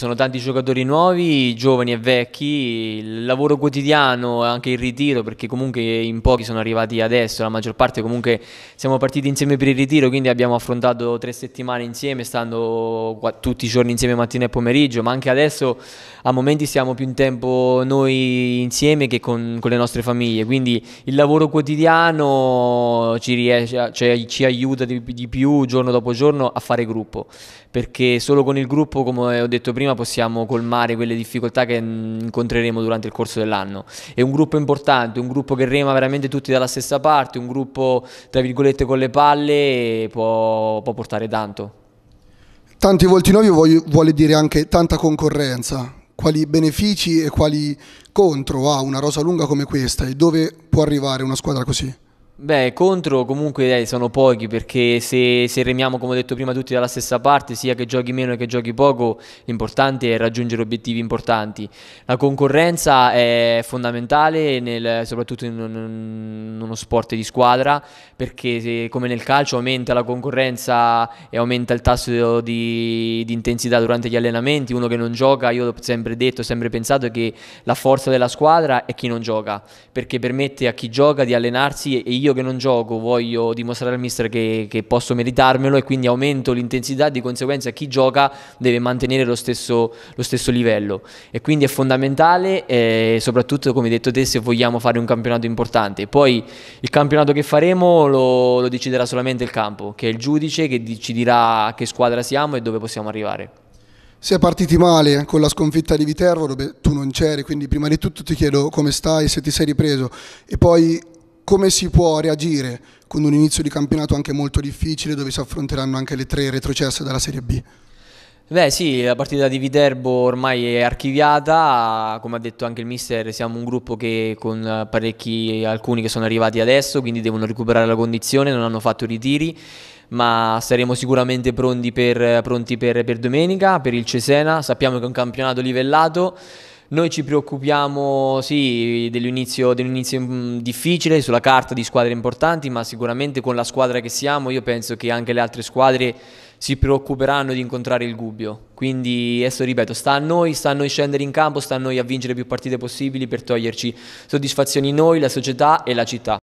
sono tanti giocatori nuovi, giovani e vecchi, il lavoro quotidiano, anche il ritiro, perché comunque in pochi sono arrivati adesso, la maggior parte comunque siamo partiti insieme per il ritiro, quindi abbiamo affrontato tre settimane insieme, stando tutti i giorni insieme mattina e pomeriggio, ma anche adesso a momenti stiamo più in tempo noi insieme che con, con le nostre famiglie, quindi il lavoro quotidiano ci, riesce, cioè, ci aiuta di, di più giorno dopo giorno a fare gruppo, perché solo con il gruppo, come ho detto prima, prima possiamo colmare quelle difficoltà che mm, incontreremo durante il corso dell'anno. È un gruppo importante, un gruppo che rema veramente tutti dalla stessa parte, un gruppo tra virgolette con le palle può, può portare tanto. Tanti volti nuovi vuole dire anche tanta concorrenza, quali benefici e quali contro ha una rosa lunga come questa e dove può arrivare una squadra così? Beh, contro comunque eh, sono pochi perché se, se, remiamo, come ho detto prima, tutti dalla stessa parte, sia che giochi meno che giochi poco, l'importante è raggiungere obiettivi importanti. La concorrenza è fondamentale, nel, soprattutto in, in, uno sport di squadra, perché se, come nel calcio aumenta la concorrenza e aumenta il tasso di, di, intensità durante gli allenamenti. Uno che non gioca, io ho sempre detto, ho sempre pensato che la forza della squadra è chi non gioca, perché permette a chi gioca di allenarsi e io io che non gioco voglio dimostrare al mister che, che posso meritarmelo e quindi aumento l'intensità, di conseguenza chi gioca deve mantenere lo stesso, lo stesso livello. E quindi è fondamentale, eh, soprattutto come detto te, se vogliamo fare un campionato importante. Poi il campionato che faremo lo, lo deciderà solamente il campo, che è il giudice che ci dirà che squadra siamo e dove possiamo arrivare. Si è partiti male eh, con la sconfitta di Viterbo dove tu non c'eri, quindi prima di tutto ti chiedo come stai, se ti sei ripreso e poi come si può reagire con un inizio di campionato anche molto difficile dove si affronteranno anche le tre retrocesse dalla Serie B? Beh sì, la partita di Viterbo ormai è archiviata, come ha detto anche il mister siamo un gruppo che con parecchi, alcuni che sono arrivati adesso, quindi devono recuperare la condizione, non hanno fatto ritiri, ma saremo sicuramente pronti per, pronti per, per domenica, per il Cesena, sappiamo che è un campionato livellato, noi ci preoccupiamo sì, dell'inizio, dell'inizio mm, difficile sulla carta di squadre importanti, ma sicuramente con la squadra che siamo io penso che anche le altre squadre si preoccuperanno di incontrare il Gubbio. Quindi adesso ripeto, sta a noi, sta a noi scendere in campo, sta a noi a vincere più partite possibili per toglierci soddisfazioni noi, la società e la città.